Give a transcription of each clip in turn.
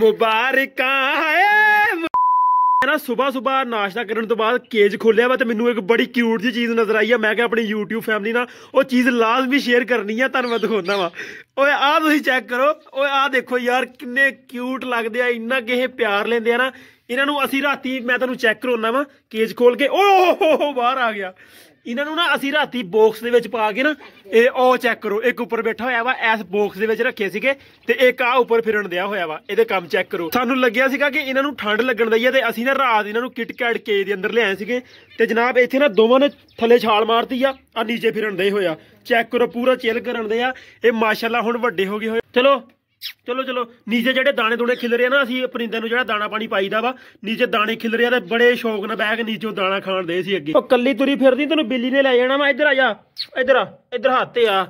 ਮੁਬਾਰਕਾਂ ਹੈ ਨਾ ਸਵੇਰ ਸਵੇਰ ਨਾਸ਼ਤਾ ਕਰਨ ਤੋਂ ਬਾਅਦ ਕੇਜ ਖੋਲਿਆ ਵਾ ਤੇ ਮੈਨੂੰ ਇੱਕ ਬੜੀ ਕਿਊਟ ਜੀ ਚੀਜ਼ ਨਜ਼ਰ ਆਈ ਆ ਮੈਂ ਕਿਹਾ ਆਪਣੀ YouTube ਫੈਮਿਲੀ ਨਾਲ ਉਹ ਚੀਜ਼ ਲਾਜ਼ਮੀ ਸ਼ੇਅਰ ਕਰਨੀ ਆ ਤੁਹਾਨੂੰ ਮੈਂ ਦਿਖਾਉਂਦਾ ਵਾ ਓਏ ਆਹ ਤੁਸੀਂ ਚੈੱਕ ਕਰੋ ਓਏ ਆਹ ਦੇਖੋ ਯਾਰ ਕਿੰਨੇ ਕਿਊਟ ਲੱਗਦੇ ਆ ਇੰਨਾ ਕਿਹੇ ਪਿਆਰ ਲੈਂਦੇ ਆ ਨਾ ਇਹਨਾਂ ਨੂੰ ਅਸੀਂ ਰਾਤੀ ਮੈਂ ਤੁਹਾਨੂੰ ਚੈੱਕ ਕਰਾਉਣਾ ਵਾ ਕੇਜ ਖੋਲ ਕੇ ਓਹ ਹੋ ਹੋ ਬਾਹਰ ਆ ਗਿਆ ਇਹਨਾਂ ਨੂੰ ਨਾ ਅਸੀਂ ਰਾਤੀ ਬਾਕਸ ਦੇ ਵਿੱਚ ਪਾ ਕੇ ਨਾ ਇਹ ਉਹ ਚੈੱਕ ਕਰੋ ਇੱਕ ਉੱਪਰ ਬੈਠਾ ਹੋਇਆ ਵਾ ਐਸ ਬਾਕਸ ਦੇ ਵਿੱਚ ਰੱਖੇ ਸੀਗੇ ਤੇ ਇੱਕ ਆ ਉੱਪਰ ਫਿਰਨ ਦਿਆ ਹੋਇਆ ਵਾ ਇਹਦੇ ਕੰਮ ਚੈੱਕ ਕਰੋ ਸਾਨੂੰ ਲੱਗਿਆ ਸੀਗਾ ਕਿ ਇਹਨਾਂ ਨੂੰ ਠੰਡ ਲੱਗਣ ਹੈ ਤੇ ਅਸੀਂ ਨਾ ਰਾਤ ਇਹਨਾਂ ਨੂੰ ਕਿਟਕੈਟ ਕੇਜ ਦੇ ਅੰਦਰ ਲਿਆਏ ਸੀਗੇ ਤੇ ਜਨਾਬ ਇੱਥੇ ਨਾ ਦੋਵਾਂ ਨੇ ਥੱਲੇ ਛਾਲ ਮਾਰਤੀ ਆ ਆ ਨੀਚੇ ਫਿਰਨ ਦੇ ਹੋਇਆ ਚੈੱਕ ਕਰੋ ਪੂਰਾ ਚਿਲ ਕਰਨ ਦੇ ਆ ਇਹ ਮਾਸ਼ਾਅੱਲਾ ਹੁਣ ਵੱਡੇ ਹੋ ਗਏ ਹੋਏ ਚਲੋ ਚਲੋ ਚਲੋ ਨੀਚੇ ਜਿਹੜੇ ਦਾਣੇ ਦੂਣੇ ਖਿਲ ਰਹੇ ਨਾ ਅਸੀਂ ਪਰਿੰਦੇ ਨੂੰ ਜਿਹੜਾ ਦਾਣਾ ਪਾਣੀ ਪਾਈਦਾ ਵਾ ਨੀਚੇ ਦਾਣੇ ਖਿਲ ਰਿਆ ਤੇ ਬੜੇ ਸ਼ੌਕ ਨਾਲ ਬਹਿ ਕੇ ਨੀਚੋਂ ਦਾਣਾ ਖਾਣ ਦੇ ਸੀ ਅੱਗੇ ਉਹ ਕੱਲੀ ਤੁਰੀ ਫਿਰਦੀ ਤੈਨੂੰ ਬਿੱਲੀ ਨੇ ਲੈ ਜਾਣਾ ਮੈਂ ਇੱਧਰ ਆ ਜਾ ਇੱਧਰ ਆ ਇੱਧਰ ਹੱਥ ਤੇ ਆ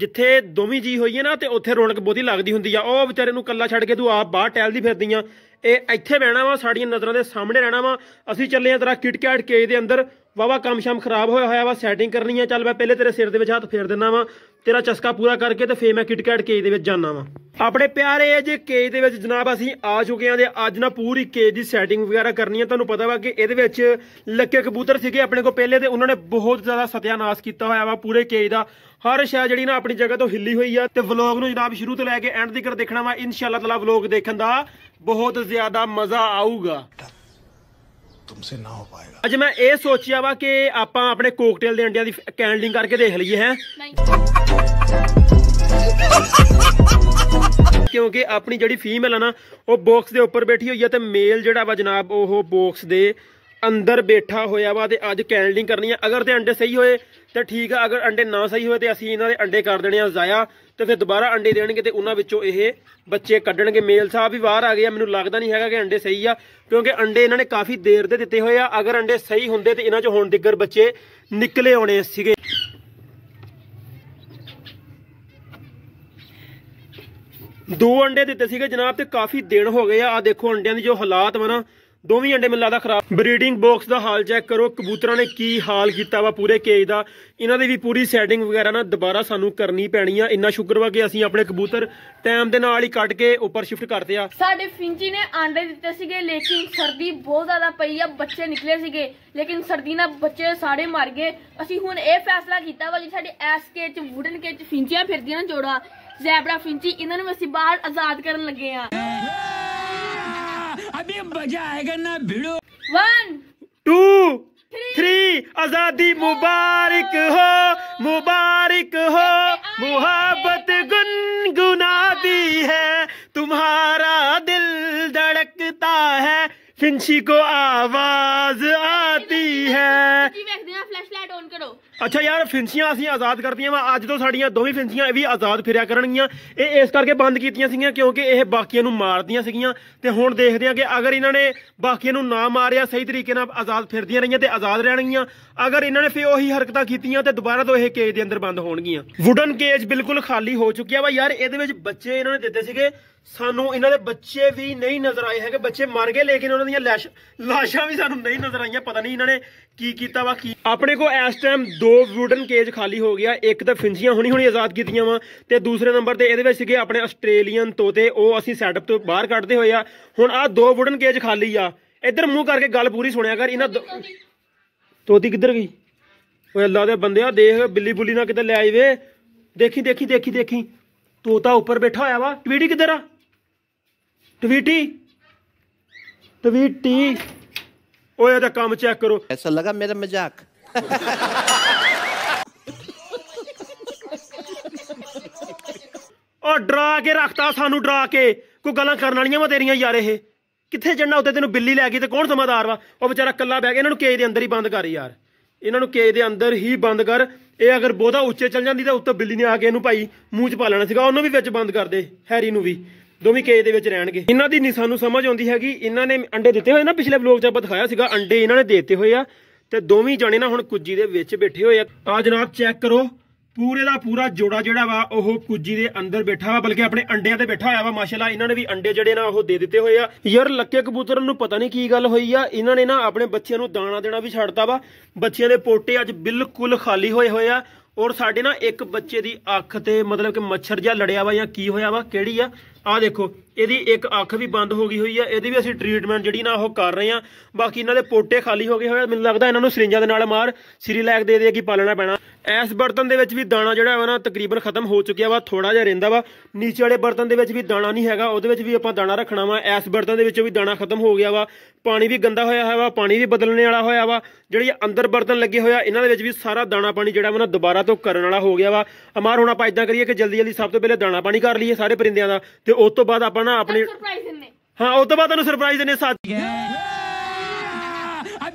ਜਿੱਥੇ ਦੋਵੇਂ ਜੀ ਹੋਈਏ ਨਾ ਤੇ ਉੱਥੇ ਰੌਣਕ ਬਹੁਤੀ ਲੱਗਦੀ ਹੁੰਦੀ ਆ ਉਹ ਵਿਚਾਰੇ ਨੂੰ ਕੱਲਾ ਛੱਡ ਕੇ ਤੂੰ ਆਪ ਬਾਹਰ ਟਹਿਲਦੀ ਫਿਰਦੀ ਆ ਇਹ ਇੱਥੇ ਬਹਿਣਾ ਵਾ ਸਾਡੀਆਂ ਨਜ਼ਰਾਂ ਦੇ ਸਾਹਮਣੇ ਰਹਿਣਾ ਵਾ ਅਸੀਂ ਚੱਲੇ ਆ ਤਰਾ ਕਿਟਕੈਟ ਕੇਜ ਦੇ ਅੰਦਰ ਵਾਵਾ ਕੰਮ ਸ਼ਾਮ ਖਰਾਬ ਹੋਇਆ ਹੋਇਆ ਵਾ ਸੈਟਿੰਗ ਕਰਨੀ ਆ ਚੱਲ ਮੈਂ ਪਹਿਲੇ ਤੇਰੇ ਸਿਰ ਦੇ ਵਿੱਚ ਹੱਥ ਫੇਰ ਦਿੰਦਾ ਵਾ ਤੇਰਾ ਚਸਕਾ ਪੂਰਾ ਕਰਕੇ ਤੇ ਫੇਰ ਮੈਂ ਕਿਟਕੈਟ ਕੇਜ ਦੇ ਵਿੱਚ ਜਾਣਾ ਵਾ ਆਪਣੇ ਪਿਆਰੇ ਜੇ ਕੇਜ ਦੇ ਵਿੱਚ ਜਨਾਬ ਅਸੀਂ ਆ ਚੁੱਕੇ ਆਂ ਤੇ ਅੱਜ ਨਾ ਪੂਰੀ ਕੇਜ ਦੀ ਸੈਟਿੰਗ ਵਗੈਰਾ ਕਰਨੀ ਆ ਤੁਹਾਨੂੰ ਪਤਾ ਵਾ ਕਿ ਇਹਦੇ ਵਿੱਚ ਲੱਕੇ ਕਬੂਤਰ ਸੀਗੇ ਆਪਣੇ ਕੋਲ ਪਹਿਲੇ ਤੇ ਉਹਨਾਂ ਨੇ ਬਹੁਤ ਜ਼ਿਆਦਾ ਸਤਿਆਨਾਸ਼ ਕੀਤਾ ਹੋਇਆ ਵਾ ਪੂਰੇ ਕੇਜ ਦਾ ਹਰ ਸ਼ੈ ਜਿਹੜੀ ਨਾ ਆਪਣੀ ਜਗ੍ਹਾ ਤੋਂ ਹਿੱਲੀ ਹੋਈ ਆ ਤੇ ਵਲੌਗ ਨੂੰ ਜਨਾਬ ਸ਼ੁਰੂ ਤੋਂ ਲੈ ਕੇ ਐਂਡ ਤੱਕ ਦੇਖਣਾ ਵਾ ਇਨਸ਼ਾਅੱਲਾ ਤਾਲਾ ਵਲੌਗ ਦੇਖਣ ਦਾ ਬਹੁਤ ਜ਼ਿਆਦਾ ਮਜ਼ਾ ਆਊਗਾ ਤੁਮਸੇ ਨਾ ਹੋ ਪਾਏਗਾ ਅੱਜ ਮੈਂ ਇਹ ਸੋਚਿਆ ਵਾ ਕਿ ਆਪਾਂ ਆਪਣੇ ਕੋਕਟੇਲ ਦੇ ਅੰਡਿਆਂ ਦੀ ਕੈਂਡਲਿੰਗ ਕਰਕੇ ਦੇਖ ਲਈਏ ਹੈ ਕਿਉਂਕਿ ਆਪਣੀ ਜਿਹੜੀ ਫੀਮੇਲ ਆ ਨਾ ਉਹ ਬਾਕਸ ਦੇ ਉੱਪਰ ਬੈਠੀ ਹੋਈ ਹੈ ਤੇ ਮੇਲ ਜਿਹੜਾ ਵਾ ਜਨਾਬ ਉਹ ਬਾਕਸ ਦੇ ਅੰਦਰ ਬੈਠਾ ਹੋਇਆ ਵਾ ਤੇ ਅੱਜ ਕੈਂਡਲਿੰਗ ਕਰਨੀ ਹੈ ਅਗਰ ਤੇ ਅੰਡੇ ਸਹੀ ਹੋਏ ਤੇ ਠੀਕ ਆ ਅਗਰ ਅੰਡੇ ਨਾ ਸਹੀ ਹੋਏ ਤੇ ਅਸੀਂ ਇਹਨਾਂ ਦੇ ਅੰਡੇ ਕਰ ਦੇਣੇ ਆ ਜ਼ਾਇਆ ਤੇ ਫਿਰ ਦੁਬਾਰਾ ਅੰਡੇ ਦੇਣਗੇ ਤੇ ਉਹਨਾਂ ਵਿੱਚੋਂ ਇਹ ਬੱਚੇ ਕੱਢਣਗੇ ਮੇਲ ਸਾਹਿਬ ਵੀ ਬਾਹਰ ਆ ਗਏ ਆ ਮੈਨੂੰ ਲੱਗਦਾ ਨਹੀਂ ਹੈਗਾ ਕਿ ਅੰਡੇ ਸਹੀ ਆ ਕਿਉਂਕਿ ਅੰਡੇ ਇਹਨਾਂ ਨੇ ਕਾਫੀ ਦੇਰ ਦੇ ਦਿੱਤੇ ਹੋਏ ਆ ਅਗਰ ਅੰਡੇ ਸਹੀ ਹੁੰਦੇ ਤੇ ਇਹਨਾਂ 'ਚੋਂ ਹੁਣ ਡਿੱਗਰ ਬੱਚੇ ਨਿਕਲੇ ਆਉਣੇ ਸੀਗੇ ਦੋ ਅੰਡੇ ਦਿੱਤੇ ਸੀਗੇ ਜਨਾਬ ਤੇ ਕਾਫੀ ਦਿਨ ਹੋ ਗਏ ਆ ਆ ਦੇਖੋ ਅੰਡਿਆਂ ਦੀ ਜੋ ਹਾਲਾਤ ਵਾ ਨਾ ਦੋਵੇਂ ਅੰਡੇ ਮੈਨੂੰ ਲੱਗਦਾ ਖਰਾਬ ਬਰੀਡਿੰਗ ਬਾਕਸ ਦਾ ਹਾਲ ਚੈੱਕ ਕਰੋ ਕਬੂਤਰਾਂ ਨੇ ਕੀ ਹਾਲ ਕੀਤਾ ਵਾ ਪੂਰੇ ਕੇਜ ਦਾ ਇਹਨਾਂ ਦੀ ਵੀ ਪੂਰੀ ਸੈਟਿੰਗ ਵਗੈਰਾ ਨਾ ਦੁਬਾਰਾ ਸਾਨੂੰ ਕਰਨੀ ਪੈਣੀ ਆ ਇੰਨਾ ਸ਼ੁਕਰ ਵਾ ਕਿ ਅਸੀਂ ਆਪਣੇ ਕਬੂਤਰ ਟਾਈਮ ਦੇ ਨਾਲ ਹੀ ਕੱਟ ਕੇ ਉੱਪਰ ਸ਼ਿਫਟ ਕਰਤੇ ਆ ਸਾਡੇ ਫਿੰਚੀ ਨੇ ਆਂਡੇ ਦਿੱਤੇ ਸੀਗੇ ਲੇਕਿਨ ਸਰਦੀ ਬਹੁਤ ਜ਼ਿਆਦਾ ਪਈ ਆ ਬੱਚੇ ਨਿਕਲੇ ਸੀਗੇ ਲੇਕਿਨ ਸਰਦੀ ਨਾਲ ਬੱਚੇ ਸਾਰੇ ਮਰ ਗਏ ਅਸੀਂ ਹੁਣ ਇਹ ਫੈਸਲਾ ਕੀਤਾ ਵਾ ਕਿ ਸਾਡੇ ਐਸ ਕੇ ਚ ਵੁਡਨ ਕੇ ਚ ਫਿੰਚੀਆਂ ਫਿਰਦੀਆਂ ਜੋੜਾ ਜ਼ੈਬਰਾ ਫਿੰਚੀ ਇਹਨਾਂ ਨੂੰ ਅਸੀਂ ਬਾਹਰ ਆਜ਼ਾਦ ਕਰਨ ਲੱਗੇ ਆ अभी मजा आएगा ना भिड़ो वन टू थ्री आजादी मुबारक हो मुबारक हो मुहब्बत गुनगुनाती है तुम्हारा दिल धड़कता है फिंची को आवाज आती है ਬੰਦ ਕਰੋ ਅੱਛਾ ਯਾਰ ਫਿੰਸੀਆਂ ਅਸੀਂ ਆਜ਼ਾਦ ਕਰਤੀਆਂ ਵਾ ਅੱਜ ਤੋਂ ਸਾਡੀਆਂ ਦੋਵੇਂ ਫਿੰਸੀਆਂ ਇਹ ਵੀ ਆਜ਼ਾਦ ਫਿਰਿਆ ਕਰਨਗੀਆਂ ਇਹ ਇਸ ਕਰਕੇ ਬੰਦ ਕੀਤੀਆਂ ਸੀਗੀਆਂ ਕਿਉਂਕਿ ਇਹ ਬਾਕੀਆਂ ਨੂੰ ਮਾਰਦੀਆਂ ਸੀਗੀਆਂ ਤੇ ਹੁਣ ਦੇਖਦੇ ਆ ਕਿ ਅਗਰ ਇਹਨਾਂ ਨੇ ਬਾਕੀਆਂ ਨੂੰ ਨਾ ਮਾਰਿਆ ਸਹੀ ਤਰੀਕੇ ਨਾਲ ਆਜ਼ਾਦ ਫਿਰਦੀਆਂ ਰਹੀਆਂ ਤੇ ਆਜ਼ਾਦ ਰਹਿਣਗੀਆਂ ਅਗਰ ਇਹਨਾਂ ਨੇ ਫੇ ਉਹੀ ਹਰਕਤਾਂ ਕੀਤੀਆਂ ਤੇ ਦੁਬਾਰਾ ਤੋਂ ਇਹ ਕੇਜ ਦੇ ਅੰਦਰ ਬੰਦ ਹੋਣਗੀਆਂ ਵੁਡਨ ਕੇਜ ਬਿਲਕੁਲ ਖਾਲੀ ਹੋ ਚੁੱਕਿਆ ਵਾ ਯਾਰ ਇਹਦੇ ਵਿੱਚ ਬੱਚੇ ਇਹਨਾਂ ਨੇ ਦਿੱਤੇ ਸੀਗੇ ਸਾਨੂੰ ਇਹਨਾਂ ਦੇ ਬੱਚੇ ਵੀ ਨਹੀਂ ਨਜ਼ਰ ਆਏ ਹੈਗੇ ਬੱਚੇ ਮਰ ਗਏ ਲੇਕਿਨ ਉਹਨਾਂ ਦੀਆਂ ਲਾਸ਼ਾਂ ਵੀ ਸਾਨੂੰ ਨਹੀਂ ਨਜ਼ਰ ਆਈਆਂ ਪਤਾ ਨਹੀਂ ਇਹਨਾਂ ਨੇ ਕੀ ਕੀਤਾ ਵਾ ਕੀ ਆਪਣੇ ਕੋ ਇਸ ਟਾਈਮ ਦੋ ਵੂਡਨ ਕੇਜ ਖਾਲੀ ਹੋ ਗਿਆ ਇੱਕ ਤਾਂ ਫਿੰਜੀਆਂ ਹੁਣੀ ਹੁਣੀ ਆਜ਼ਾਦ ਕੀਤੀਆਂ ਵਾ ਤੇ ਦੂਸਰੇ ਨੰਬਰ ਤੇ ਇਹਦੇ ਵਿੱਚ ਸੀਗੇ ਆਪਣੇ ਆਸਟ੍ਰੇਲੀਅਨ ਤੋਤੇ ਉਹ ਅਸੀਂ ਸੈਟਅਪ ਤੋਂ ਬਾਹਰ ਕੱਢਦੇ ਹੋਏ ਆ ਹੁਣ ਆ ਦੋ ਵੂਡਨ ਕੇਜ ਖਾਲੀ ਆ ਇੱਧਰ ਮੂੰਹ ਕਰਕੇ ਗੱਲ ਪੂਰੀ ਸੁਣਿਆ ਕਰ ਇਹਨਾਂ ਤੋਤੀ ਕਿੱਧਰ ਗਈ ਓਏ ਅੱਲਾ ਦੇ ਬੰਦਿਆ ਦੇਖ ਬਿੱਲੀ ਬੁੱਲੀ ਨਾ ਕਿਤੇ ਲੈ ਆਈ ਵੇ ਦੇਖੀ ਦੇਖੀ ਦੇਖੀ ਦੇਖੀ ਤੋਤਾ ਉੱਪਰ ਬੈਠਾ ਹੋਇਆ ਵਾ ਟਵੀੜੀ ਕਿੱਧਰ ਆ ਟਵੀਟੀ ਟਵੀਟੀ ਓਏ ਇਹਦਾ ਕੰਮ ਚੈੱਕ ਕਰੋ ਐਸਾ ਲਗਾ ਮੇਰਾ ਮਜ਼ਾਕ ਉਹ ਡਰਾ ਕੇ ਰੱਖਤਾ ਸਾਨੂੰ ਡਰਾ ਕੇ ਕੋਈ ਗੱਲਾਂ ਕਰਨ ਵਾਲੀਆਂ ਵਾ ਤੇਰੀਆਂ ਯਾਰ ਇਹ ਕਿੱਥੇ ਜੰਨਾ ਉੱਤੇ ਤੈਨੂੰ ਬਿੱਲੀ ਲੈ ਗਈ ਤੇ ਕੌਣ ਜ਼ਿੰਮੇਦਾਰ ਵਾ ਉਹ ਵਿਚਾਰਾ ਕੱਲਾ ਬਹਿ ਗਿਆ ਇਹਨਾਂ ਨੂੰ ਕੇਜ ਦੇ ਅੰਦਰ ਹੀ ਬੰਦ ਕਰ ਯਾਰ ਇਹਨਾਂ ਨੂੰ ਕੇਜ ਦੇ ਅੰਦਰ ਹੀ ਬੰਦ ਕਰ ਇਹ ਅਗਰ ਬੋਧਾ ਉੱਚੇ ਚੱਲ ਜਾਂਦੀ ਤਾਂ ਉੱਤੇ ਬਿੱਲੀ ਨੇ ਆ ਕੇ ਇਹਨੂੰ ਭਾਈ ਮੂੰਹ 'ਚ ਪਾ ਲੈਣਾ ਸੀਗਾ ਉਹਨੂੰ ਵੀ ਵਿੱਚ ਬੰਦ ਕਰ ਦੇ ਹੈਰੀ ਨੂੰ ਵੀ ਦੋਵੇਂ ਕੇਜ ਦੇ ਵਿੱਚ ਰਹਿਣਗੇ ਇਹਨਾਂ ਦੀ ਨਹੀਂ ਸਾਨੂੰ ਸਮਝ ਆਉਂਦੀ ਹੈਗੀ ਇਹਨਾਂ ਨੇ ਅੰਡੇ ਦਿੱਤੇ ਹੋਏ ਨਾ ਪਿਛਲੇ ਵਲੋਗ 'ਚ ਆਪਾਂ ਦਿਖਾਇਆ ਸੀਗਾ ਅੰਡੇ ਇਹਨਾਂ ਨੇ ਦਿੱਤੇ ਹੋਏ ਆ ਤੇ ਦੋਵੇਂ ਜਾਣੇ ਨਾ ਹੁਣ ਕੁੱਜੀ ਦੇ ਵਿੱਚ ਬੈਠੇ ਹੋਏ ਆ ਆ ਜਨਾਬ ਚੈੱਕ ਕਰੋ ਪੂਰੇ ਦਾ ਪੂਰਾ ਜੋੜਾ ਜਿਹੜਾ ਵਾ ਉਹ ਕੁੱਜੀ ਦੇ ਅੰਦਰ ਬੈਠਾ ਵਾ ਬਲਕਿ ਆਪਣੇ ਅੰਡਿਆਂ ਤੇ ਬੈਠਾ ਹੋਇਆ ਵਾ ਮਾਸ਼ਾਅੱਲਾ ਇਹਨਾਂ ਨੇ ਵੀ ਅੰਡੇ ਜਿਹੜੇ ਨਾ ਉਹ ਦੇ ਦਿੱਤੇ ਹੋਏ ਆ ਯਾਰ ਲੱਕੇ ਕਬੂਤਰ ਨੂੰ ਪਤਾ ਨਹੀਂ ਕੀ ਗੱਲ ਹੋਈ ਆ ਇਹਨਾਂ ਨੇ ਨਾ ਆਪਣੇ ਬੱਚਿਆਂ ਨੂੰ ਦਾਣਾ ਦੇਣਾ ਵੀ ਛੱਡਤਾ ਵਾ ਬੱਚਿਆਂ ਦੇ ਪੋਟੇ ਅੱਜ ਬਿਲਕੁਲ ਖਾਲੀ ਹੋਏ ਹੋਏ ਆ ਔਰ ਸਾਡੇ ਨਾ ਇੱਕ ਬੱਚੇ ਦੀ ਅੱਖ ਤੇ ਮਤਲਬ ਕਿ ਮੱਛਰ ਜਾਂ ਲੜਿਆ ਵਾ ਜਾਂ ਕੀ ਹੋਇਆ ਵਾ ਕਿਹੜੀ ਆ ਆਹ ਦੇਖੋ ਇਹਦੀ ਇੱਕ ਅੱਖ ਵੀ ਬੰਦ ਹੋ ਗਈ ਹੋਈ ਆ ਇਹਦੀ ਵੀ ਅਸੀਂ ਟ੍ਰੀਟਮੈਂਟ ਜਿਹੜੀ ਨਾ ਉਹ ਕਰ ਰਹੇ ਆ ਬਾਕੀ ਇਹਨਾਂ ਦੇ ਪੋਟੇ ਖਾਲੀ ਹੋ ਗਏ ਹੋਏ ਮੈਨੂੰ ਲੱਗਦਾ ਇਹਨਾਂ ਨੂੰ ਸਰਿੰਜਾਂ ਦੇ ਨਾਲ ਮਾਰ ਲੈਗ ਦੇ ਦੇ ਕੀ ਪਾਲਣਾ ਪੈਣਾ ਇਸ ਬਰਤਨ ਦੇ ਵਿੱਚ ਵੀ ਦਾਣਾ ਜਿਹੜਾ ਹੈ ਨਾ ਤਕਰੀਬਨ ਖਤਮ ਹੋ ਚੁੱਕਿਆ ਵਾ ਥੋੜਾ ਜਿਹਾ ਰਹਿੰਦਾ ਵਾ ਨੀਚੇ ਵਾਲੇ ਬਰਤਨ ਦੇ ਵਿੱਚ ਵੀ ਦਾਣਾ ਨਹੀਂ ਹੈਗਾ ਉਹਦੇ ਵਿੱਚ ਵੀ ਆਪਾਂ ਦਾਣਾ ਰੱਖਣਾ ਵਾ ਇਸ ਬਰਤਨ ਦੇ ਵਿੱਚ ਵੀ ਦਾਣਾ ਖਤਮ ਹੋ ਗਿਆ ਵਾ ਪਾਣੀ ਵੀ ਗੰਦਾ ਹੋਇਆ ਹੋਇਆ ਵਾ ਪਾਣੀ ਵੀ ਬਦਲਣੇ ਵਾਲਾ ਹੋਇਆ ਵਾ ਜਿਹੜੀ ਅੰਦਰ ਬਰਤਨ ਲੱਗੇ ਹੋਇਆ ਇਹਨਾਂ ਦੇ ਵਿੱਚ ਵੀ ਸਾਰਾ ਦਾਣਾ ਪਾਣੀ ਜਿਹੜਾ ਵਾ ਨਾ ਦੁਬਾਰਾ ਤੋਂ ਕਰਨ ਵਾਲਾ ਹੋ ਗਿਆ ਵਾ ਅਮਾਰ ਹੁਣ ਆਪਾਂ ਇਦਾਂ ਕਰੀਏ ਕਿ ਜਲਦੀ ਜਲਦੀ ਸਭ ਤੋਂ ਪਹਿਲੇ ਦਾਣਾ ਪਾਣੀ ਕਰ ਲਈਏ ਸਾਰੇ ਪਰਿੰਦਿਆਂ ਦਾ ਤੇ ਉਸ ਤੋਂ ਬਾਅਦ ਆਪਾਂ ਨਾ ਆਪਣੇ ਹਾਂ ਉਸ ਤੋਂ ਬਾਅਦ ਤੁਹਾਨੂੰ ਸਰਪ੍ਰਾਈਜ਼ ਦਿੰਨੇ ਸਾਥੀ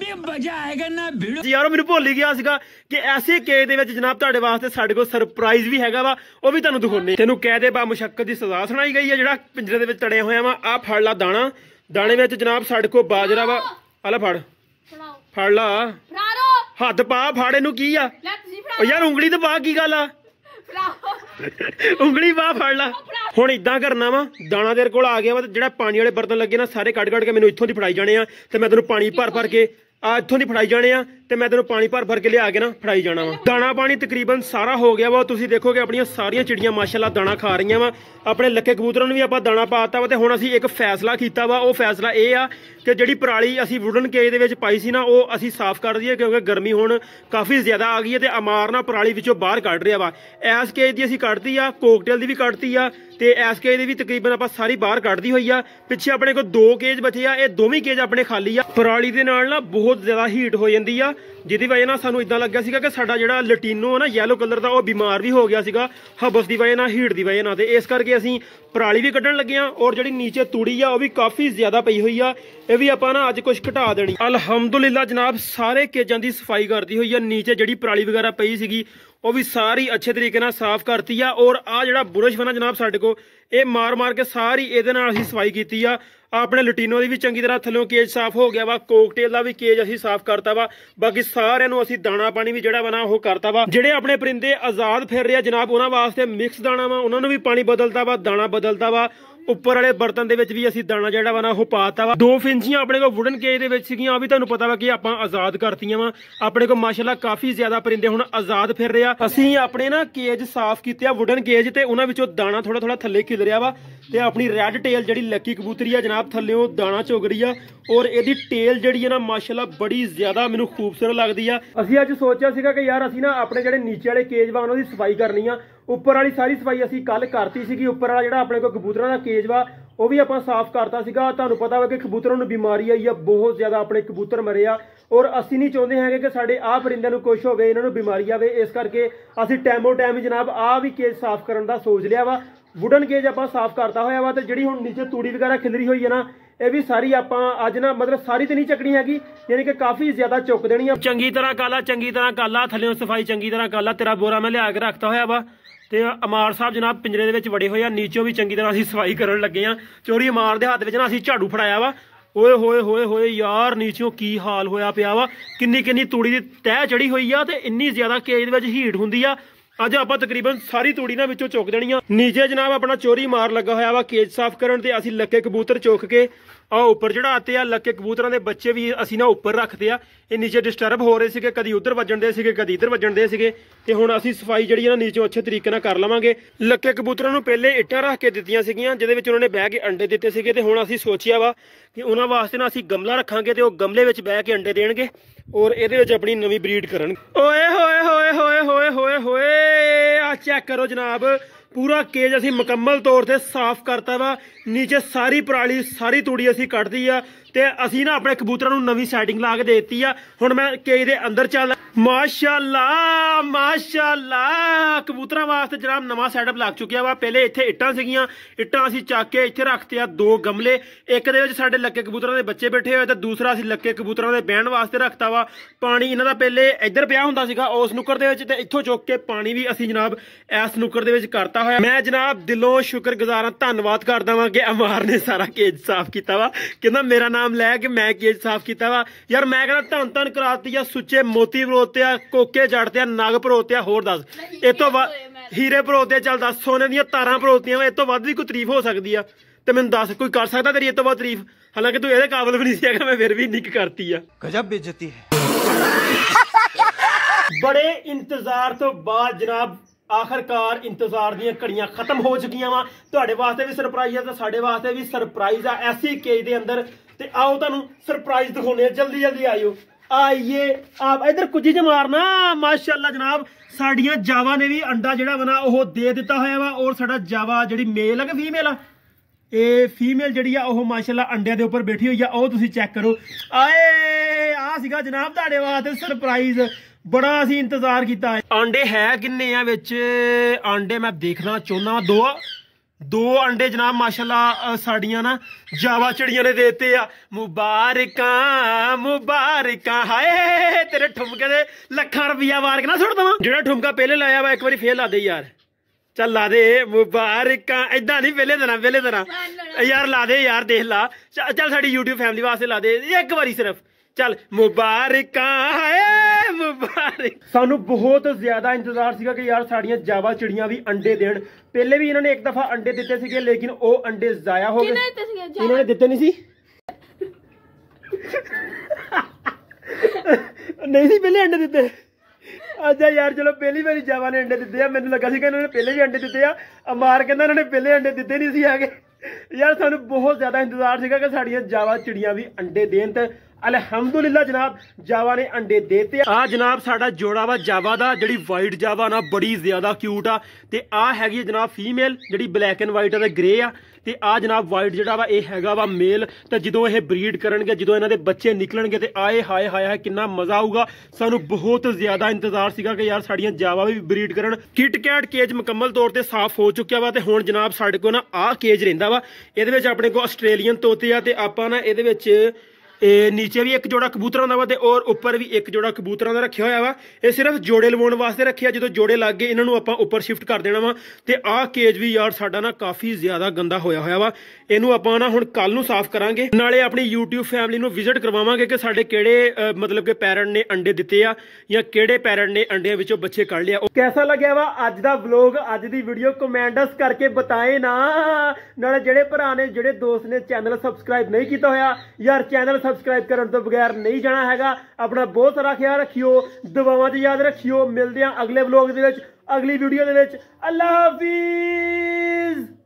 ਵੀ ਮਜ਼ਾ ਆਏਗਾ ਨਾ ਵੀਡੀਓ ਯਾਰ ਮੈਨੂੰ ਭੁੱਲ ਹੀ ਗਿਆ ਸੀਗਾ ਕਿ ਐਸੇ ਕੇਸ ਦੇ ਵਿੱਚ ਜਨਾਬ ਤੁਹਾਡੇ ਵਾਸਤੇ ਸਾਡੇ ਕੋਲ ਸਰਪ੍ਰਾਈਜ਼ ਵੀ ਹੈਗਾ ਵਾ ਉਹ ਵੀ ਤੁਹਾਨੂੰ ਦਿਖਾਉਣੇ ਤੈਨੂੰ ਕੈਦੇ ਬਾ ਮੁਸ਼ਕਲ ਦੀ ਸਜ਼ਾ ਸੁਣਾਈ ਗਈ ਹੈ ਜਿਹੜਾ ਪਿੰਜਰੇ ਦੇ ਵਿੱਚ ਟੜਿਆ ਹੋਇਆ ਵਾ ਆ ਫੜ ਲਾ ਦਾਣਾ ਦਾਣੇ ਵਿੱਚ ਜਨਾਬ ਸਾਡੇ ਕੋਲ ਬਾਜਰਾ ਵਾ ਆਲਾ ਫੜ ਫੜ ਲਾ ਹੱਥ ਪਾ ਫਾੜੇ ਨੂੰ ਕੀ ਆ ਓ ਯਾਰ ਉਂਗਲੀ ਤੇ ਪਾ ਕੀ ਗੱਲ ਆ ਉਂਗਲੀ ਬਾ ਫੜ ਲਾ ਹੁਣ ਇਦਾਂ ਕਰਨਾ ਵਾ ਦਾਣਾ ਦੇਰ ਕੋਲ ਆ ਗਿਆ ਵਾ ਤੇ ਜਿਹੜਾ ਪਾਣੀ ਵਾਲੇ ਬਰਤਨ ਲੱਗੇ ਨਾ ਸਾਰੇ ਕੱਢ ਕੱਢ ਕੇ ਮੈਨੂੰ ਇੱਥੋਂ ਦੀ ਫੜਾਈ ਜਾਣੇ ਆ ਤੇ ਮੈਂ ਤੈਨੂੰ ਪਾਣੀ ਭਰ ਭਰ ਕੇ ਆ ਇੱਥੋਂ ਦੀ ਫੜਾਈ ਜਾਣੇ ਆ ਤੇ ਮੈਂ ਤੈਨੂੰ ਪਾਣੀ ਭਰ ਭਰ ਕੇ ਲਿਆ ਕੇ ਨਾ ਫੜਾਈ ਜਾਣਾ ਵਾ ਦਾਣਾ ਪਾਣੀ ਤਕਰੀਬਨ ਸਾਰਾ ਹੋ ਗਿਆ ਵਾ ਤੁਸੀਂ ਦੇਖੋਗੇ ਆਪਣੀਆਂ ਸਾਰੀਆਂ ਚਿੜੀਆਂ ਮਾਸ਼ਾਅੱਲਾ ਦਾਣਾ ਖਾ ਰਹੀਆਂ ਵਾ ਆਪਣੇ ਲੱਕੇ ਕਬੂਤਰਾਂ ਨੂੰ ਵੀ ਆਪਾਂ ਦਾਣਾ ਪਾਤਾ ਵਾ ਤੇ ਹੁਣ ਅਸੀਂ ਇੱਕ ਫੈਸਲਾ ਕੀਤਾ ਵਾ ਉਹ ਫੈਸਲਾ ਇਹ ਆ ਕਿ ਜਿਹੜੀ ਪਰਾਲੀ ਅਸੀਂ ਵੁਡਨ ਕੇਜ ਦੇ ਵਿੱਚ ਪਾਈ ਸੀ ਨਾ ਉਹ ਅਸੀਂ ਸਾਫ਼ ਕਰ ਦਈਏ ਕਿਉਂਕਿ ਗਰਮੀ ਹੁਣ ਕਾਫੀ ਜ਼ਿਆਦਾ ਆ ਗਈ ਹੈ ਤੇ ਅਮਾਰ ਨਾ ਪਰਾਲੀ ਵਿੱਚੋਂ ਬਾਹਰ ਕੱਢ ਰਿਹਾ ਵਾ ਐਸ ਕੇਜ ਦੀ ਅਸੀਂ ਕੱਢਤੀ ਆ ਕੋਕਟੇਲ ਦੀ ਵੀ ਕੱਢਤੀ ਆ ਤੇ ਐਸ ਕੇਜ ਦੀ ਵੀ ਤਕਰੀਬਨ ਆਪਾਂ ਸਾਰੀ ਬਾਹਰ ਕੱਢਦੀ ਹੋਈ ਆ ਪਿੱਛੇ ਆਪਣੇ ਕੋਲ ਦੋ ਕੇਜ ਬਚੇ ਆ ਇਹ ਦੋਵੇਂ ਕੇਜ ਆਪਣੇ ਖਾਲੀ ਆ ਪਰਾਲੀ ਦੇ ਨਾਲ ਨਾ ਬਹੁਤ ਜ਼ਿਆਦਾ ਹੀਟ ਹੋ ਜਾਂਦੀ ਆ ਜਿਹਦੀ ਵਜ੍ਹਾ ਨਾਲ ਸਾਨੂੰ ਇਦਾਂ ਲੱਗਿਆ ਸੀਗਾ ਕਿ ਸਾਡਾ ਜਿਹੜਾ ਲਟੀਨੋ ਹੈ ਨਾ ਯੈਲੋ ਕਲਰ ਦਾ ਉਹ ਬਿਮਾਰ ਵੀ ਹੋ ਗਿਆ ਸੀਗਾ ਹਬਸ ਦੀ ਵਜ੍ਹਾ ਨਾਲ ਹੀਟ ਦੀ ਵਜ੍ਹਾ ਨਾਲ ਤੇ ਇਸ ਕਰਕੇ ਅਸੀਂ ਪਰਾਲੀ ਵੀ ਕੱਢਣ ਲੱਗੇ ਆਂ ਔਰ ਜਿਹੜੀ ਨੀਚੇ ਤੂੜੀ ਆ ਉਹ ਵੀ ਕਾਫੀ ਜ਼ਿਆਦਾ ਪਈ ਹੋਈ ਆ ਇਹ ਵੀ ਆਪਾਂ ਨਾ ਅੱਜ ਕੁਝ ਘਟਾ ਦੇਣੀ ਅਲਹਮਦੁਲਿਲਾ ਜਨਾਬ ਸਾਰੇ ਕੇਜਾਂ ਦੀ ਸਫਾਈ ਕਰਦੀ ਹੋਈ ਆ ਨੀਚੇ ਜਿਹੜੀ ਪਰਾਲੀ ਵਗੈਰਾ ਪਈ ਸੀਗੀ ਉਹ ਵੀ ਸਾਰੀ ਅੱਛੇ ਤਰੀਕੇ ਨਾਲ ਸਾਫ਼ ਕਰਤੀ ਆ ਔਰ ਆ ਜਿਹੜਾ ਬੁਰਸ਼ ਬਣਾ ਜਨਾਬ ਸਾਡੇ ਕੋ ਇਹ ਮਾਰ ਮਾਰ ਕੇ ਸਾਰੀ ਇਹਦੇ ਨਾਲ ਅਸੀਂ ਸਫਾਈ ਕੀਤੀ ਆ ਆਪਣੇ ਲਟੀਨੋ ਦੀ ਵੀ ਚੰਗੀ ਤਰ੍ਹਾਂ ਥੱਲੋਂ ਕੇਜ ਸਾਫ਼ ਹੋ ਗਿਆ ਵਾ ਕੋਕਟੇਲ ਦਾ ਵੀ ਕੇਜ ਅਸੀਂ ਸਾਫ਼ ਕਰਤਾ ਵਾ ਬਾਕੀ ਸਾਰਿਆਂ ਨੂੰ ਅਸੀਂ ਦਾਣਾ ਪਾਣੀ ਵੀ ਜਿਹੜਾ ਬਣਾ ਉਹ ਕਰਤਾ ਵਾ ਜਿਹੜੇ ਆਪਣੇ ਪਰਿੰਦੇ ਆਜ਼ਾਦ ਫਿਰ ਰਿਹਾ ਜਨਾਬ ਉਹਨਾਂ ਵਾਸਤੇ ਮਿਕਸ ਦਾਣਾ ਵਾ ਉਹਨਾਂ ਨੂੰ ਵੀ ਪਾਣੀ ਬਦਲਦਾ ਵਾ ਦਾਣਾ ਬਦਲਦਾ ਵਾ ਉੱਪਰ ਵਾਲੇ ਬਰਤਨ ਦੇ ਵਿੱਚ ਵੀ ਅਸੀਂ ਦਾਣਾ ਜਿਹੜਾ ਵਾ ਨਾ ਉਹ ਪਾਤਾ ਵਾ ਦੋ ਫਿੰਜੀਆਂ ਆਪਣੇ ਕੋਲ ਵੁਡਨ ਕੇਜ ਦੇ ਵਿੱਚ ਸੀਗੀਆਂ ਆ ਵੀ ਤੁਹਾਨੂੰ ਪਤਾ ਵਾ ਕਿ ਆਪਾਂ ਆਜ਼ਾਦ ਕਰਤੀਆਂ ਵਾ ਆਪਣੇ ਕੋਲ ਮਾਸ਼ਾਅੱਲਾ ਕਾਫੀ ਜ਼ਿਆਦਾ ਪਰਿੰਦੇ ਹੁਣ ਆਜ਼ਾਦ ਫਿਰ ਰਿਹਾ ਅਸੀਂ ਆਪਣੇ ਨਾ ਕੇਜ ਸਾਫ਼ ਕੀਤੇ ਆ ਵੁਡਨ ਕੇਜ ਤੇ ਉਹਨਾਂ ਵਿੱਚੋਂ ਦਾਣਾ ਥੋੜਾ ਥੋੜਾ ਥੱਲੇ ਖਿਲ ਰਿਹਾ ਵਾ ਤੇ ਆਪਣੀ ਰੈੱਡ ਟੇਲ ਜਿਹੜੀ ਲੱਕੀ ਕਬੂਤਰੀ ਆ ਜਨਾਬ ਥੱਲੇੋਂ ਦਾਣਾ ਚੁਗ ਰਹੀ ਆ ਔਰ ਇਹਦੀ ਟੇਲ ਜਿਹੜੀ ਹੈ ਨਾ ਮਾਸ਼ਾਅੱਲਾ ਬੜੀ ਜ਼ਿਆਦਾ ਮੈਨੂੰ ਖੂਬਸੂਰਤ ਲੱਗਦੀ ਆ ਅਸੀਂ ਅੱਜ ਸੋਚਿਆ ਸੀਗਾ ਕਿ ਯਾਰ ਅਸੀਂ ਨਾ ਆਪਣੇ ਜਿਹੜੇ ਨੀਚੇ ਵਾਲੇ ਕੇਜ ਵਾ ਉਹਨਾਂ ਦੀ ਸਫਾਈ ਕਰਨੀ ਆ ਉੱਪਰ ਵਾਲੀ ਸਾਰੀ ਸਫਾਈ ਅਸੀਂ ਕੱਲ ਕਰਤੀ ਸੀਗੀ ਉੱਪਰ ਵਾਲਾ ਜਿਹੜਾ ਆਪਣੇ ਕੋਲ ਕਬੂਤਰਾਂ ਦਾ ਕੇਜ ਵਾ ਉਹ ਵੀ ਆਪਾਂ ਸਾਫ਼ ਕਰਤਾ ਸੀਗਾ ਤੁਹਾਨੂੰ ਪਤਾ ਵਾ ਕਿ ਕਬੂਤਰਾਂ ਨੂੰ ਬਿਮਾਰੀ ਆਈ ਆ ਬਹੁਤ ਜ਼ਿਆਦਾ ਆਪਣੇ ਕਬੂਤਰ ਮਰੇ ਆ ਔਰ ਅਸੀਂ ਨਹੀਂ ਚਾਹੁੰਦੇ ਹੈਗੇ ਕਿ ਸਾਡੇ ਆਹ ਪਰਿੰਦਿਆਂ ਨੂੰ ਕੁਝ ਹੋਵੇ ਇਹਨਾਂ ਨੂੰ ਬਿਮਾਰੀ ਆਵੇ ਇਸ ਕਰਕੇ ਅਸੀਂ ਟਾਈਮੋ ਟਾਈਮ ਜਨਾਬ ਆਹ ਵੀ ਕੇਜ ਸਾਫ਼ ਕਰਨ ਦਾ ਸੋਚ ਲਿਆ ਵਾ ਵੁਡਨ ਕੇਜ ਆਪਾਂ ਸਾਫ਼ ਕਰਤਾ ਹੋਇਆ ਵਾ ਤੇ ਜਿਹੜੀ ਹੁਣ ਨੀਚੇ ਤੂੜੀ ਵਗੈਰਾ ਖਿਲਰੀ ਹੋਈ ਹੈ ਨਾ ਇਹ ਵੀ ਸਾਰੀ ਆਪਾਂ ਅੱਜ ਨਾ ਮਤਲਬ ਸਾਰੀ ਤੇ ਨਹੀਂ ਚੱਕਣੀ ਹੈਗੀ ਯਾਨੀ ਕਿ ਕਾਫੀ ਜ਼ਿਆਦਾ ਚੁੱਕ ਦੇਣੀ ਆ ਚੰਗੀ ਤਰ੍ਹਾਂ ਕਾਲਾ ਚੰਗੀ ਤਰ੍ਹਾਂ ਕਾਲਾ ਥੱਲੇੋਂ ਸਫਾਈ ਚੰਗੀ ਤਰ੍ਹਾਂ ਕਾਲਾ ਤੇਰਾ ਬੋਰਾ ਮੈਂ ਲਿਆ ਕੇ ਰੱਖਤਾ ਹੋਇਆ ਵਾ ਤੇ ਅਮਾਰ ਸਾਹਿਬ ਜਨਾਬ ਪਿੰਜਰੇ ਦੇ ਵਿੱਚ ਵੜੇ ਹੋਏ ਆ ਨੀਚੋਂ ਵੀ ਚੰਗੀ ਤਰ੍ਹਾਂ ਅਸੀਂ ਸਫਾਈ ਕਰਨ ਲੱਗੇ ਆ ਚੋਰੀ ਅਮਾਰ ਦੇ ਹੱਥ ਵਿੱਚ ਨਾ ਅਸੀਂ ਝਾੜੂ ਫੜਾਇਆ ਵਾ ਓਏ ਹੋਏ ਹੋਏ ਹੋਏ ਯਾਰ ਨੀਚੋਂ ਕੀ ਹਾਲ ਹੋਇਆ ਪਿਆ ਵਾ ਕਿੰਨੀ ਕਿੰਨੀ ਤੂੜੀ ਦੀ ਤਹਿ ਚੜੀ ਹੋਈ ਆ ਤੇ ਇੰਨੀ ਜ਼ਿਆਦਾ ਕੇਜ ਦੇ ਵਿੱਚ ਹੀਟ ਹੁੰਦੀ ਆ ਅੱਜ ਆਪਾਂ ਤਕਰੀਬਨ ਸਾਰੀ ਤੂੜੀ ਨਾ ਵਿੱਚੋਂ ਚੁੱਕ ਦੇਣੀ ਆ ਨੀਚੇ ਜਨਾਬ ਆਪਣਾ ਚੋਰੀ ਮਾਰ ਲੱਗਾ ਹੋਇਆ ਵਾ ਕੇਜ ਸਾਫ਼ ਕਰਨ ਤੇ ਅਸੀਂ ਲੱਕੇ ਕਬੂਤਰ ਚੁੱਕ ਕੇ ਆ ਉੱਪਰ ਆਤੇ ਆ ਲੱਕੇ ਕਬੂਤਰਾਂ ਦੇ ਬੱਚੇ ਵੀ ਅਸੀਂ ਨਾ ਉੱਪਰ ਰੱਖਦੇ ਆ ਇਹ ਨੀਚੇ ਡਿਸਟਰਬ ਹੋ ਰਹੇ ਸੀਗੇ ਕਦੀ ਉੱਧਰ ਵੱਜਣ ਦੇ ਸੀਗੇ ਕਦੀ ਇੱਧਰ ਵੱਜਣ ਦੇ ਸੀਗੇ ਤੇ ਹੁਣ ਅਸੀਂ ਸਫਾਈ ਜਿਹੜੀ ਨਾ ਨੀਚੋਂ ਅੱਛੇ ਤਰੀਕੇ ਨਾਲ ਕਰ ਲਵਾਂਗੇ ਲੱਕੇ ਕਬੂਤਰਾਂ ਨੂੰ ਪਹਿਲੇ ਇੱਟਾਂ ਰੱਖ ਕੇ ਦਿੱਤੀਆਂ ਸੀਗੀਆਂ ਜਿਹਦੇ ਵਿੱਚ ਉਹਨਾਂ ਨੇ ਬਹਿ ਕੇ ਅੰਡੇ ਦਿੱਤੇ ਸੀਗੇ ਤੇ ਹੁਣ ਅਸੀਂ ਸੋਚਿਆ ਵਾ ਕਿ ਉਹਨਾਂ ਵਾਸਤੇ ਨਾ ਅਸੀਂ ਗਮਲਾ ਰੱਖਾਂਗੇ ਤੇ ਉਹ ਗਮਲੇ ਵਿੱਚ ਬਹਿ ਕੇ ਅੰਡੇ ਦੇਣਗੇ ਔਰ ਇਹਦੇ ਵਿੱਚ ਆਪਣੀ ਨਵੀਂ ਬਰੀਡ ਕਰਨਗੇ ਓਏ ਹੋਏ ਹੋਏ ਹੋਏ ਹੋਏ ਹੋਏ ਹੋਏ ਆ ਚੈੱਕ ਕਰੋ ਜਨਾਬ ਪੂਰਾ ਕੇਜ ਅਸੀਂ ਮੁਕੰਮਲ ਤੌਰ ਤੇ ਸਾਫ਼ ਕਰਤਾ ਵਾ ਨੀਚੇ ਸਾਰੀ ਪਰਾਲੀ ਸਾਰੀ ਤੂੜੀ ਅਸੀਂ ਕੱਢਦੀ ਆ ਤੇ ਅਸੀਂ ਨਾ ਆਪਣੇ ਕਬੂਤਰਾਂ ਨੂੰ ਨਵੀਂ ਸੈਟਿੰਗ ਲਾ ਕੇ ਦੇ ਦਿੱਤੀ ਆ ਹੁਣ ਮੈਂ ਕੇਜ ਦੇ ਅੰਦਰ ਚੱਲ ਮਾਸ਼ਾਅੱਲਾ ਮਾਸ਼ਾਅੱਲਾ ਕਬੂਤਰਾਂ ਵਾਸਤੇ ਜਨਾਬ ਨਵਾਂ ਸੈਟਅਪ ਲੱਗ ਚੁੱਕਿਆ ਵਾ ਪਹਿਲੇ ਇੱਥੇ ਇੱਟਾਂ ਸੀਗੀਆਂ ਇੱਟਾਂ ਅਸੀਂ ਚੱਕ ਕੇ ਇੱਥੇ ਰੱਖਤੇ ਆ ਦੋ ਗਮਲੇ ਇੱਕ ਦੇ ਵਿੱਚ ਸਾਡੇ ਲੱਕੇ ਕਬੂਤਰਾਂ ਦੇ ਬੱਚੇ ਬੈਠੇ ਹੋਏ ਤੇ ਦੂਸਰਾ ਅਸੀਂ ਲੱਕੇ ਕਬੂਤਰਾਂ ਦੇ ਬਹਿਣ ਵਾਸਤੇ ਰੱਖਤਾ ਵਾ ਪਾਣੀ ਇਹਨਾਂ ਦਾ ਪਹਿਲੇ ਇੱਧਰ ਪਿਆ ਹੁੰਦਾ ਸੀਗਾ ਉਸ ਨੁੱਕਰ ਦੇ ਵਿੱਚ ਤੇ ਇੱਥੋਂ ਚੁੱਕ ਕੇ ਪਾਣੀ ਵੀ ਅਸੀਂ ਜਨਾਬ ਇਸ ਨੁੱਕਰ ਦੇ ਵਿੱਚ ਕਰਤਾ ਹੋਇਆ ਮੈਂ ਜਨਾਬ ਦਿਲੋਂ ਸ਼ੁਕਰਗੁਜ਼ਾਰ ਹਾਂ ਧੰਨਵਾਦ ਕਰਦਾ ਵਾਂ ਕਿ ਅਮਾਰ ਨੇ ਸਾਰਾ ਕੇਜ ਸਾਫ਼ ਕੀਤਾ ਵਾ ਕਹਿੰਦਾ ਮੇਰਾ ਨਾਮ ਲੈ ਕੇ ਮੈਂ ਕੇਜ ਸਾਫ਼ ਕੀਤਾ ਵਾ ਯਾਰ ਮੈਂ ਕਹਿੰਦਾ ਧੰਨ ਧੰਨ ਕਰਾਤੀ ਆ ਸੁੱਚੇ ਮੋਤੀ ਭਰੋਤੇ ਆ ਕੋਕੇ ਜੜਦੇ ਆ ਨਗ ਭਰੋਤੇ ਆ ਹੋਰ ਦੱਸ ਇਹ ਤੋਂ ਹੀਰੇ ਭਰੋਤੇ ਚੱਲ ਦੱਸ ਸੋਨੇ ਦੀਆਂ ਤਾਰਾਂ ਭਰੋਤੀਆਂ ਵਾ ਇਹ ਤੋਂ ਵੱਧ ਵੀ ਕੋਈ ਤਾਰੀਫ ਹੋ ਸਕਦੀ ਆ ਤੇ ਮੈਨੂੰ ਦੱਸ ਕੋਈ ਕਰ ਸਕਦਾ ਤੇਰੀ ਇਹ ਤੋਂ ਵੱਧ ਤਾਰੀਫ ਹਾਲਾਂਕਿ ਤੂੰ ਇਹਦੇ ਕਾਬਲ ਵੀ ਨਹੀਂ ਸੀ ਹੈਗਾ ਮੈਂ ਫਿਰ ਵੀ ਨਿੱਕ ਕਰਤੀ ਆ ਗਜਬ ਬੇਇੱਜ਼ਤੀ ਹੈ ਬੜੇ ਇੰਤਜ਼ਾਰ ਤੋਂ ਬਾਅਦ ਜਨਾਬ ਆਖਰਕਾਰ ਇੰਤਜ਼ਾਰ ਦੀਆਂ ਘੜੀਆਂ ਖਤਮ ਹੋ ਚੁੱਕੀਆਂ ਵਾ ਤੁਹਾਡੇ ਵਾਸਤੇ ਵੀ ਸਰਪ੍ਰਾਈਜ਼ ਆ ਤੇ ਸਾਡੇ ਵਾਸਤੇ ਵੀ ਸਰਪ੍ਰਾਈਜ਼ ਆ ਐਸੀ ਕੇਜ ਦੇ ਅੰਦਰ ਤੇ ਆਓ ਤੁਹਾਨੂੰ ਸਰਪ੍ਰਾਈਜ਼ ਦਿਖਾਉਣੇ ਆ ਜਲਦੀ ਜਲਦੀ ਆਇਓ ਆਈਏ ਆਪ ਇਧਰ ਕੁਜੀ ਚ ਮਾਰਨਾ ਮਾਸ਼ਾਅੱਲਾ ਜਨਾਬ ਸਾਡੀਆਂ ਜਾਵਾ ਨੇ ਵੀ ਅੰਡਾ ਜਿਹੜਾ ਬਣਾ ਉਹ ਦੇ ਦਿੱਤਾ ਹੋਇਆ ਵਾ ਔਰ ਸਾਡਾ ਜਾਵਾ ਜਿਹੜੀ ਮੇਲ ਹੈ ਕਿ ਫੀਮੇਲ ਆ ਇਹ ਫੀਮੇਲ ਜਿਹੜੀ ਆ ਉਹ ਮਾਸ਼ਾਅੱਲਾ ਅੰਡਿਆਂ ਦੇ ਉੱਪਰ ਬੈਠੀ ਹੋਈ ਆ ਉਹ ਤੁਸੀਂ ਚੈੱਕ ਕਰੋ ਆਏ ਆ ਸੀਗਾ ਜਨਾਬ ਤੁਹਾਡੇ ਵਾਸਤੇ ਸਰਪ੍ਰਾਈਜ਼ ਬੜਾ ਅਸੀਂ ਇੰਤਜ਼ਾਰ ਕੀਤਾ ਅੰਡੇ ਹੈ ਕਿੰਨੇ ਆ ਵਿੱਚ ਅੰਡੇ ਮੈਂ ਦੇਖਣਾ ਚਾਹੁੰਦਾ ਦੋ ਦੋ ਅੰਡੇ ਜਨਾਬ ਮਾਸ਼ਾਅੱਲਾ ਸਾਡੀਆਂ ਨਾ ਜਾਵਾ ਚਿੜੀਆਂ ਨੇ ਦੇਤੇ ਆ ਮੁਬਾਰਕਾਂ ਮੁਬਾਰਕਾਂ ਹਾਏ ਤੇਰੇ ਠੁਮਕੇ ਦੇ ਲੱਖਾਂ ਰੁਪਈਆ ਵਾਰ ਕੇ ਨਾ ਸੁੱਟ ਦਵਾਂ ਜਿਹੜਾ ਠੁਮਕਾ ਪਹਿਲੇ ਲਾਇਆ ਵਾ ਇੱਕ ਵਾਰੀ ਫੇਰ ਲਾ ਦੇ ਯਾਰ ਚੱਲ ਲਾ ਦੇ ਮੁਬਾਰਕਾਂ ਐਦਾਂ ਨਹੀਂ ਪਹਿਲੇ ਦਿਨਾਂ ਪਹਿਲੇ ਦਿਨਾਂ ਯਾਰ ਲਾ ਦੇ ਯਾਰ ਦੇਖ ਲਾ ਚੱਲ ਸਾਡੀ YouTube ਫੈਮਿਲੀ ਵਾਸਤੇ ਲਾ ਦੇ ਇੱਕ ਵਾਰੀ ਸਿਰਫ ਚੱਲ ਮੁਬਾਰਕਾਂ ਮੁਬਾਰਕ ਸਾਨੂੰ ਬਹੁਤ ਜ਼ਿਆਦਾ ਇੰਤਜ਼ਾਰ ਸੀਗਾ ਕਿ ਯਾਰ ਸਾਡੀਆਂ ਜਾਵਾ ਚਿੜੀਆਂ ਵੀ ਅੰਡੇ ਦੇਣ ਪਹਿਲੇ ਵੀ ਇਹਨਾਂ ਨੇ ਇੱਕ ਦਫਾ ਅੰਡੇ ਦਿੱਤੇ ਸੀਗੇ ਲੇਕਿਨ ਉਹ ਅੰਡੇ ਜ਼ਾਇਆ ਹੋ ਗਏ ਕਿਹਨੇ ਦਿੱਤੇ ਸੀਗੇ ਇਹਨਾਂ ਨੇ ਦਿੱਤੇ ਨਹੀਂ ਸੀ ਨਹੀਂ ਸੀ ਪਹਿਲੇ ਅੰਡੇ ਦਿੱਤੇ ਅੱਛਾ ਯਾਰ ਚਲੋ ਪਹਿਲੀ ਵਾਰੀ ਜਾਵਾ ਨੇ ਅੰਡੇ ਦਿੱਤੇ ਆ ਮੈਨੂੰ ਲੱਗਾ ਸੀ ਕਿ ਇਹਨਾਂ ਨੇ ਪਹਿਲੇ ਵੀ ਅੰਡੇ ਦਿੱਤੇ ਆ ਅਮਾਰ ਕਹਿੰਦਾ ਇਹਨਾਂ ਨੇ ਪਹਿਲੇ ਅੰਡੇ ਦਿੱਤੇ ਨਹੀਂ ਸੀ ਆਗੇ ਯਾਰ ਸਾਨੂੰ ਬਹੁਤ ਜ਼ਿਆਦਾ ਇੰਤਜ਼ਾਰ ਸੀਗਾ ਕਿ ਸਾਡੀਆਂ ਜਾਵਾ ਚਿੜੀਆਂ ਵੀ ਅੰਡੇ ਦੇਣ ਤੇ ਅਲਹਮਦੁਲਿਲਾ ਜਨਾਬ ਜਾਵਾ ਨੇ ਅੰਡੇ ਦੇਤੇ ਆ ਜਨਾਬ ਸਾਡਾ ਜੋੜਾ ਵਾ ਜਾਵਾ ਦਾ ਜਿਹੜੀ ਵਾਈਟ ਜਾਵਾ ਨਾ ਬੜੀ ਜ਼ਿਆਦਾ ਕਿਊਟ ਆ ਤੇ ਆ ਹੈਗੀ ਜਨਾਬ ਫੀਮੇਲ ਜਿਹੜੀ ਬਲੈਕ ਐਂਡ ਵਾਈਟ ਆ ਤੇ ਗ੍ਰੇ ਆ ਤੇ ਆ ਜਨਾਬ ਵਾਈਟ ਜਿਹੜਾ ਵਾ ਇਹ ਹੈਗਾ ਵਾ ਮੇਲ ਤੇ ਜਦੋਂ ਇਹ ਬਰੀਡ ਕਰਨਗੇ ਜਦੋਂ ਇਹਨਾਂ ਦੇ ਬੱਚੇ ਨਿਕਲਣਗੇ ਤੇ ਆਏ ਹਾਏ ਹਾਏ ਹਾਏ ਕਿੰਨਾ ਮਜ਼ਾ ਆਊਗਾ ਸਾਨੂੰ ਬਹੁਤ ਜ਼ਿਆਦਾ ਇੰਤਜ਼ਾਰ ਸੀਗਾ ਕਿ ਯਾਰ ਸਾਡੀਆਂ ਜਾਵਾ ਵੀ ਬਰੀਡ ਕਰਨ ਕਿਟ ਕੈਟ ਕੇਜ ਮੁਕੰਮਲ ਤੌਰ ਤੇ ਸਾਫ਼ ਹੋ ਚੁੱਕਿਆ ਵਾ ਤੇ ਹੁਣ ਜਨਾਬ ਸਾਡੇ ਕੋਲ ਨਾ ਆ ਕੇਜ ਰਹਿੰਦਾ ਵਾ ਇਹਦੇ ਵਿੱਚ ਆਪਣੇ ਕੋਲ ਆਸਟ੍ਰੇਲੀਅਨ ਤੋਤੇ ਆ ਤੇ ਆਪਾਂ ਨਾ ਇਹਦੇ ਵਿੱਚ ਇਹ ਨੀਚੇ ਵੀ ਇੱਕ ਜੋੜਾ ਕਬੂਤਰਾਂ ਦਾ ਵਾ ਤੇ ਔਰ ਉੱਪਰ ਵੀ ਇੱਕ ਜੋੜਾ ਕਬੂਤਰਾਂ ਦਾ ਰੱਖਿਆ ਹੋਇਆ ਵਾ ਇਹ ਸਿਰਫ ਜੋੜੇ ਲਵਾਉਣ ਵਾਸਤੇ ਰੱਖਿਆ ਜਦੋਂ ਜੋੜੇ ਲੱਗ ਗਏ ਇਹਨਾਂ ਨੂੰ ਆਪਾਂ ਉੱਪਰ ਸ਼ਿਫਟ ਕਰ ਦੇਣਾ ਵਾ ਤੇ ਆਹ ਕੇਜ ਵੀ ਯਾਰ ਸਾਡਾ ਨਾ ਕਾਫੀ ਜ਼ਿਆਦਾ ਗੰਦਾ ਹੋਇਆ ਹੋਇਆ ਵਾ ਇਹਨੂੰ ਆਪਾਂ ਨਾ ਹੁਣ ਕੱਲ ਨੂੰ ਸਾਫ਼ ਕਰਾਂਗੇ ਨਾਲੇ ਆਪਣੀ YouTube ਫੈਮਿਲੀ ਨੂੰ ਵਿਜ਼ਿਟ ਕਰਵਾਵਾਂਗੇ ਕਿ ਸਾਡੇ ਕਿਹੜੇ ਮਤਲਬ ਕਿ ਪੈਰੈਂਟ ਨੇ ਅੰਡੇ ਦਿੱਤੇ ਆ ਜਾਂ ਕਿਹੜੇ ਪੈਰੈਂਟ ਨੇ ਅੰਡਿਆਂ ਵਿੱਚੋਂ ਬੱਚੇ ਕੱਢ ਲਿਆ ਕਿਹਦਾ ਲੱਗਿਆ ਵਾ ਅੱਜ ਦਾ ਵਲੌਗ ਅੱਜ ਦੀ ਵੀਡੀਓ ਕਮੈਂਟਸ ਕਰਕੇ ਬਤਾਏ ਨਾ ਨਾਲੇ ਜਿਹੜੇ ਭਰਾ ਨੇ ਜਿਹੜੇ ਦੋਸਤ ਨੇ ਚੈਨਲ ਸਬਸਕ੍ਰਾਈਬ ਨਹੀਂ ਕੀਤਾ ਹੋਇਆ ਯਾਰ ਚੈਨਲ ਸਬਸਕ੍ਰਾਈਬ ਕਰਨ ਤੋਂ ਬਗੈਰ ਨਹੀਂ ਜਾਣਾ ਹੈਗਾ ਆਪਣਾ ਬਹੁਤ ਸਾਰਾ ਖਿਆਲ ਰੱਖਿਓ ਦਵਾਵਾਂ ਦੀ ਯਾਦ ਰੱਖਿਓ ਮਿਲਦੇ ਆ ਅਗਲੇ ਵਲੌਗ ਦੇ ਵਿੱਚ ਅਗਲੀ ਵੀਡੀਓ ਦੇ ਵਿੱਚ ਅੱਲਾ ਹਾਫਿਜ਼